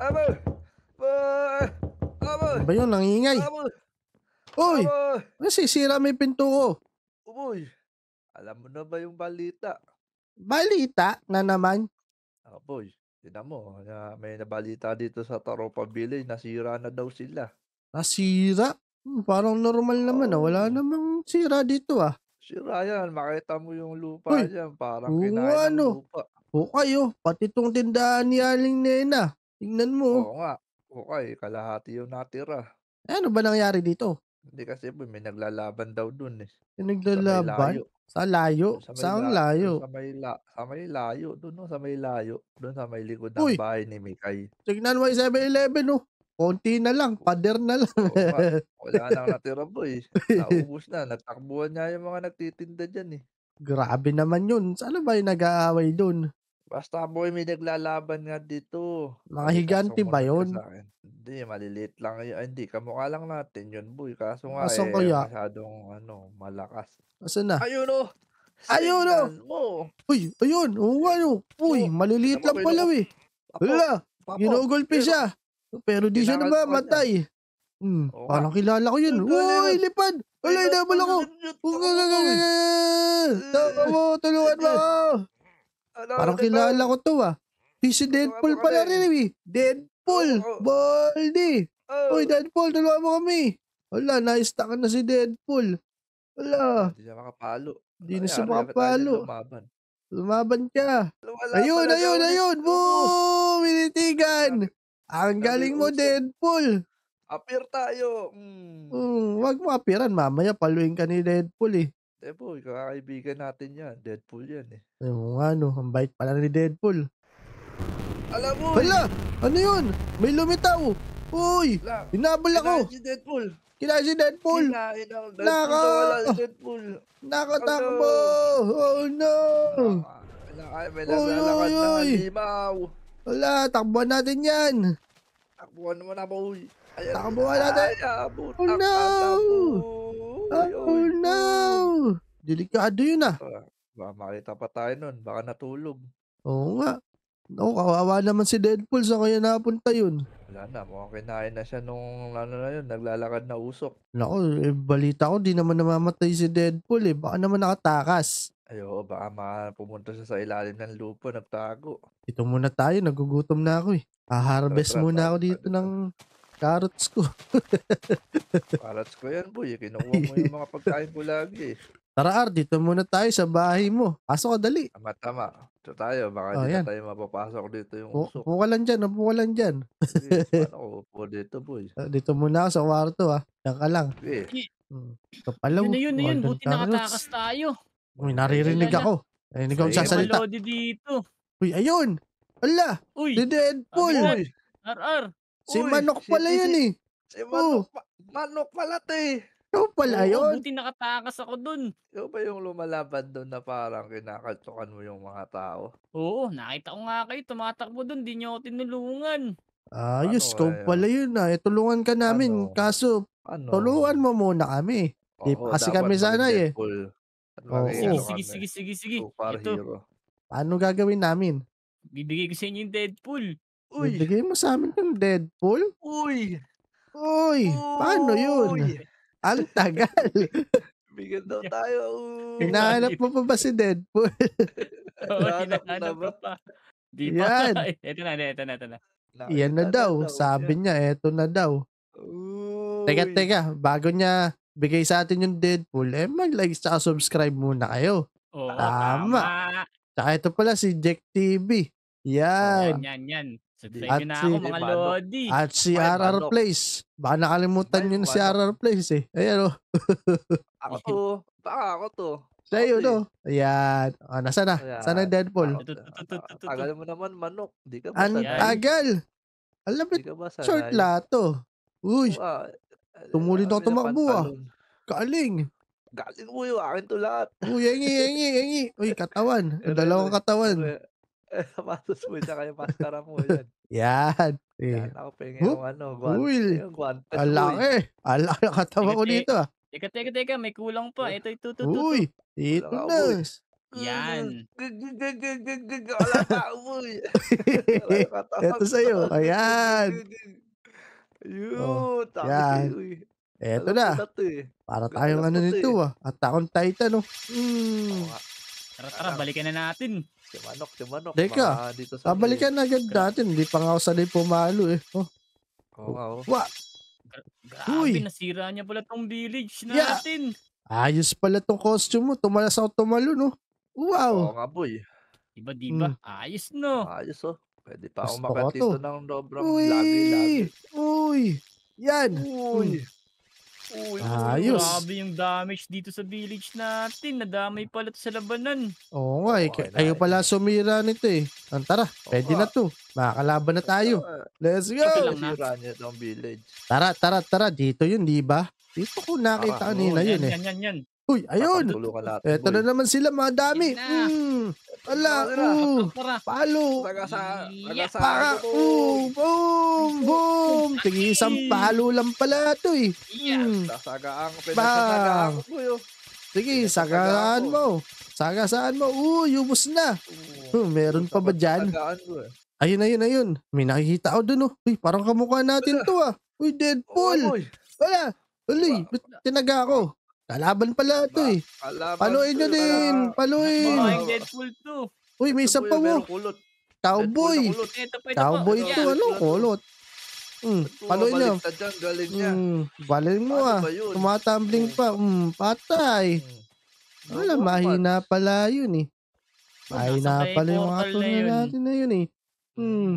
Abol! Abol! Ano ba yun? Nangingay. Abol! Uy! Nasisira ano, may pinto ko. Uy! Alam mo na ba yung balita? Balita na naman. Aboy, ah, tinan mo, na may nabalita dito sa Taropa Village, nasira na daw sila. Nasira? Hmm, parang normal naman, oh. ah. wala namang sira dito ah. Sira yan, makita mo yung lupa Uy, yan, parang kinain ano? ng lupa. O kayo, pati itong tindahan ni Aling Nena, Tingnan mo. Oo nga. Okay, eh, kalahati yung natira. Eh, ano ba nangyari dito? Hindi kasi po, may naglalaban daw dun eh. may naglalaban? layo. Sa layo? sa may Saan la, layo? sa may la, sa may layo, dun no, sa may layo, dun sa may likod ng Uy! bahay ni Mikay. Tignan mo yung 7-Eleven oh. Konti na lang, pader na lang. wala nang natira po eh. Naubos na, nagtakbuhan niya yung mga nagtitinda dyan eh. Grabe naman yun. Saan ba yung nag-aaway doon? Basta boy, may naglalaban nga dito. Mga higante ba yun? Hindi, maliliit lang. Ay, hindi, kamukha lang natin yun, boy. Kaso nga Kaso eh, kaya? masyadong ano, malakas. Kaso na? Ayun o! Oh! Ayun o! Oh! oh. Uy, ayun! Oo nga oh, yun! Uy, maliliit lang pala eh. Wala! Ginugulpi siya! Pero di siya namamatay. Hmm, oh, parang kilala ko yun. Uy, lipad! Wala, inabal ako! Tulungan mo! Tulungan mo! Ano, Parang kilala ko to ah. si Deadpool pala rin eh. Deadpool! Baldi! Uy, Deadpool, tulungan mo kami! Wala, na-stack na si Deadpool. Wala. Hindi siya makapalo. Hindi na ano siya makapalo. Lumaban. Lumaban ka. ayun, ayun, ayun! Boom! Minitigan! Ang galing mo, Deadpool! Apir tayo! Mm. Mm, wag mo apiran, mamaya paluin ka ni Deadpool eh. Eh Deadpool, kakaibigan natin yan. Deadpool yan eh. Ayun nga no, ang bait pala ni Deadpool. Alam mo! Hala! Ano yun? May lumitaw! Uy! Hinabol ako! Kinain si Deadpool! Kinain si Deadpool! Kinain ang Deadpool! Naka! Si Deadpool. Nakatakbo! Ano? Oh no! Kaya may naglalakad na halimaw! Wala, takbuhan natin yan! Takbuhan mo na boy! Ayan, takbuhan natin! Ay, abot, oh no! Oh no! Delikado yun ah. Baka, baka makita pa tayo nun. Baka natulog. Oo nga. Oo, kawawa naman si Deadpool. sa kaya napunta yun? Wala na. Mukhang kinain na siya nung ano na yun. Naglalakad na usok. Naku, eh, balita ko. Di naman namamatay si Deadpool eh. Baka naman nakatakas. Ayo, baka ma pumunta siya sa ilalim ng lupa, nagtago. Ito muna tayo, nagugutom na ako eh. Haharvest Tara, muna ako dito ng carrots ko. carrots ko yan, boy. Eh. Kinukuha mo yung mga pagkain ko lagi eh. Tara Ar, dito muna tayo sa bahay mo. Pasok ka dali. Tama, tama. Ito tayo, baka oh, di yan. tayo mapapasok dito yung usok. Upo ka lang dyan, upo ka lang dyan. Sige, paano upo dito, boy? Oh, dito muna ako sa kwarto ah. Diyan ka lang. Sige, Hmm. Kapalaw. Yun oh. na yun, yun. Buti nakatakas tayo. Uy, naririnig ako. Ay, ikaw ang Ayun. Salita. Malodi dito. Uy, ayun! Ala! Uy, Si Deadpool! Ayan. RR. Si Manok pala si- yun eh! si oh. Manok, pa- manok pala, te. Ikaw pala Oo, yun. buti nakatakas ako dun. Ikaw ba yung lumalaban doon na parang kinakaltukan mo yung mga tao? Oo, nakita ko nga kayo, tumatakbo dun, di nyo ako tinulungan. Ayos, Ano ikaw kaya yun? pala yun ah. Eh, tulungan ka namin. Ano? Kaso, Ano? tuluan mo muna kami. Di kasi kami sanay eh. oh, Sige, sige, sige, sige, sige. Ito, Ano gagawin namin? bibigay ko sa inyo yung Deadpool. Uy! Bibigay mo sa amin yung Deadpool? Uy! Uy! Paano yun? Uy! Ang tagal. Bigyan daw tayo. Hinahanap mo pa ba si Deadpool? Oo, hinahanap mo pa. Di Yan. pa. Eh. Ito na, ito na, ito na. Yan na, na daw. daw. Sabi niya, eto na daw. Uy. Teka, teka. Bago niya bigay sa atin yung Deadpool, eh mag-like sa subscribe muna kayo. Oo, tama. tama. Tsaka ito pala si Jack TV. Yan. Oh, yan, yan. So, at na si, ako mga eh, Lodi. At si Ay, RR Bandok. Place. Baka nakalimutan Ay, nyo na si RR Place eh. Ayan o. Oh. ako to. Baka ako to. Sa iyo, no? Eh. Ayan. O, oh, ah, nasa na? Ayan. Sana Deadpool. Tagal mo naman, manok. Di ka ba Ang tagal. Ah, alam mo, short lato. Uy. Tumuli na tumakbo ah. Galing. Galing, uy. Akin to lahat. Uy, yengi, yengi, yengi. Uy, katawan. Dalawang katawan. Sapatos mo sa kaya maskara mo yan. Yan. Eh. Yan, ako pengen yung ano, guantes. Uy, guantes. Ang laki. Eh. Eh. Ang laki katawa ko dito ah. Teka, teka, teka, may kulang pa. Ito, ito, ito, Uy, ito na. Yan. Wala pa, uy. Ito sa'yo. Ayan. Oh, Yun. Yan. Ito na. Para tayong ano nito ah. Attack on Titan oh. Mm. Tara, tara, balikan na natin. Si Manok, si Teka, dito sa balikan na agad natin. Hindi pa nga ako sanay pumalo eh. Oh. Oo, oh, oh. Wa! Grabe, Uy. nasira niya pala tong village natin. Yeah. Ayos pala tong costume mo. Tumalas ako tumalo, no? Wow! Oo nga, boy. Diba, diba? Mm. Ayos, no? Ayos, oh. Pwede pa ako makatito ng dobrang Uy! labi-labi. Uy! Yan! Uy! Hmm. Uy, Ayos. grabe yung damage dito sa village natin. Nadamay pala to sa labanan. Oo nga, eh. Okay, ayaw pala sumira nito eh. tara, pwede na to. Makakalaban na tayo. Let's go! Ito lang na. Sira itong village. Tara, tara, tara. Dito yun, di ba? Dito ko nakita Tara, kanina yan, yun eh. Yan, yan, yan. Uy, ayun. Patatulo na naman sila, mga dami. na. Mm. Ala, oo. Palo. Taga sa, taga sa, Para, ano oo. Boom, boom. Tingin isang palo lang pala ito eh. Hmm. Sasagaan ko. Pinasasagaan ko Sige, sagaan mo. Sagasaan mo. Oo, yubos na. Oo, hmm, meron pa ba dyan? Eh. Ayun, ayun, ayun. May nakikita ako dun oh. Uy, parang kamukha natin to ah. Uy, Deadpool. Wala. Uloy, ba't tinaga ako? Kalaban pala ito eh. Lalaban Paluin nyo eh. din. Paluin. Baka Deadpool 2. Uy, may isa pa oh. mo. Cowboy. Cowboy ito. Ano? Kulot. Mm, paluin nyo. Galing niya. Mm, galing mo ano ah. Tumatumbling pa. Mm, patay. Ano Wala, mahina pala yun eh. Mahina pala yung mga tunay natin na yun eh. Hmm, hmm.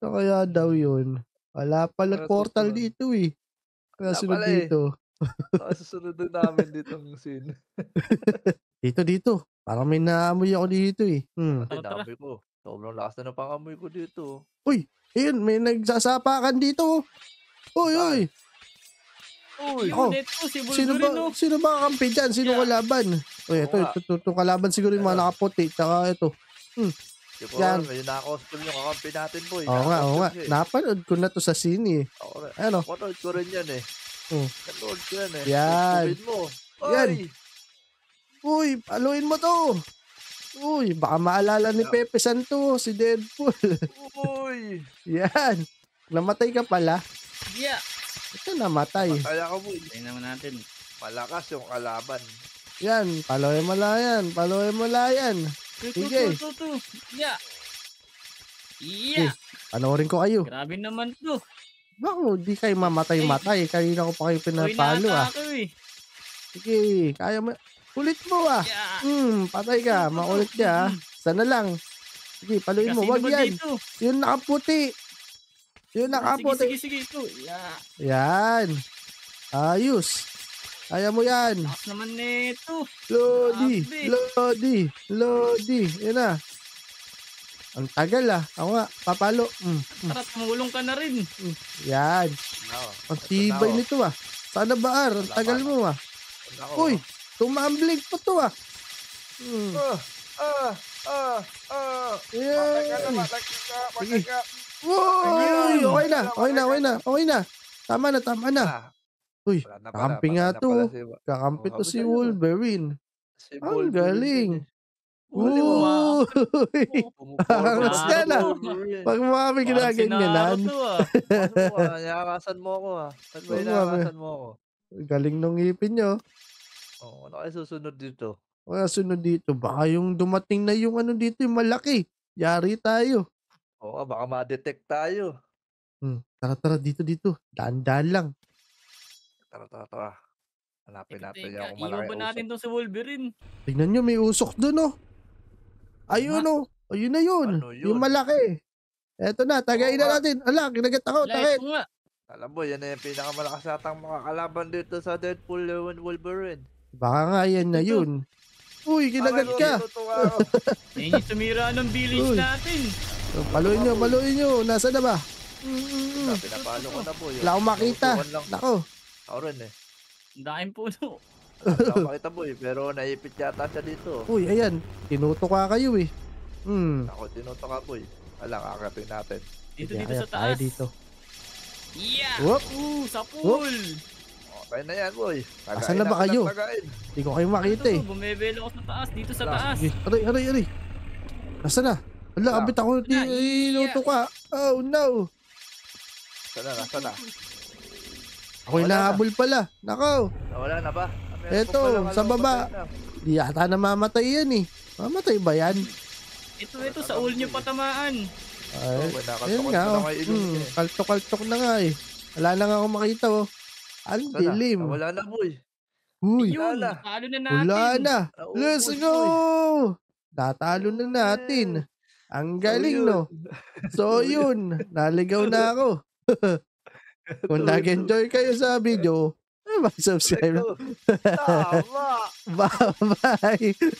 So, kaya daw yun. Wala pala portal dito eh. Kaya sunod eh. dito. Baka susunodin namin dito ng scene. dito, dito. Parang may naamoy ako dito eh. Hmm. Ay, oh, Tara, ko. Sobrang lakas na ng pangamoy ko dito. Oh. Uy, ayun, may nagsasapakan dito. Oh. Uy, uy. Uy, oh, Unit ko, si Sino ba, no? sino ba kampi dyan? Sino Yeah. kalaban? Uy, ito, Oo nga. ito, ito, ito, kalaban siguro yung mga nakaputi. Tsaka ito. Di ba? Yan. Medyo nakakostume yung kakampi natin, boy. Oo nga, oo nga. Eh. Napanood ko na to sa scene, eh. Oo Ano? Panood ko rin yan eh. Oh. Katulad ko yan eh. Yan. Tubid mo. Oy! Yan. Uy, paluin mo to. Uy, baka maalala ni Pepe Santo, si Deadpool. Uy! yan. Namatay ka pala. Yeah. Ito namatay. Matay ako po. Tingnan naman natin. Palakas yung kalaban. Yan, Paluin mo lang yan. Paluin mo lang yan. Sige. Yeah. Yeah. Eh, panoorin ko kayo. Grabe naman to. Naku, di kayo mamatay-matay. Kanina ko pa kayo pinapalo ah. eh. Sige, kaya mo. Ulit mo ah. Yeah. Hmm, patay ka. Maulit ka ah. Sana lang. Sige, paluin mo. Wag yan. Dito? Yun nakaputi. Yun ah, nakaputi. Sige, sige, sige. Ito. Yeah. Yan. Ayos. Kaya mo yan. Lakas naman nito. Lodi. Lodi. Lodi. Yan na. Ah. Ang tagal ah. Ako nga, papalo. Mm. Tara, mm. tumulong ka na rin. Mm, yan. No, ang tibay nito ah. Sana ba ar? Ang tagal mo ah. Uy, tumambling pa to ah. Mm. Ah, ah, ah, ah. Yan. Sige. Uy, okay na, okay na, okay na, okay na. Tama na, tama na. Uy, kakampi nga to. Kakampi to si Wolverine. Si ang galing. Eh. Oh, Uy! Oh, Pumupormas na na. Eh. Pag mga kami ginaganyanan. Nakakasan mo ako ha. Ah. Saan mo nakakasan mo ako? Galing nung ngipin nyo. Oh, ano kayo susunod dito? Wala ano sunod dito. Baka yung dumating na yung ano dito, yung malaki. Yari tayo. Oo, ah, baka ma-detect tayo. Hmm. Tara, tara. Dito, dito. Daan-daan lang. Tara, tara, tara. Hanapin natin yung malaki usok. Iwan ba natin doon sa Wolverine? Tingnan nyo, may usok doon oh. Ayun o. Oh. Ayun na yun. Ano yun? Yung malaki. Eto na, tagayin na natin. Ala, kinagat ako, tagayin. nga. Alam mo, yan na yung pinakamalakas natang makakalaban dito sa Deadpool and Wolverine. Baka nga yan na yun. Uy, kinagat ka. Oh. Yan yung ng village natin. So, oh, paluin nyo, paluin nyo. Nasa na ba? Pinapalo ko na po yun. Wala akong makita. Nako. Ako rin eh. Ang daing puno. Nakapakita mo eh, pero naipit yata siya dito. Uy, ayan. ka kayo eh. Hmm. Ako, tinutuka boy. Eh. Ala, kakapin natin. Dito, dito sa taas. Tayo dito. Yeah! Whoop! Ooh, sa pool! Whoop. Okay na yan, boy. Tagain Asan na ba kayo? Hindi ko kayo makita eh. Bumebelo ako sa taas, dito sa ah, taas. Aray, aray, aray. Nasaan na? Ala, abit ah. ako. Tinuto ka. Oh, no. Nasaan na, nasaan na? Ako'y nahabol pala. Nakaw. Wala na ba? Eto, sa baba. Di yata mamatay yan eh. Mamatay ba yan? Ito, ito, sa ul nyo patamaan. Ay, oh, yun nga. Oh. Hmm, kaltok-kaltok na nga eh. Wala na nga ako makita oh. Ang dilim. Wala na boy. Uy, Yun, wala na. natin. Wala na. Let's go! Tatalo na natin. Ang galing, no? So, yun. Naligaw na ako. Kung nag-enjoy kayo sa video, Myself, subscriber. Sağ Bye bye.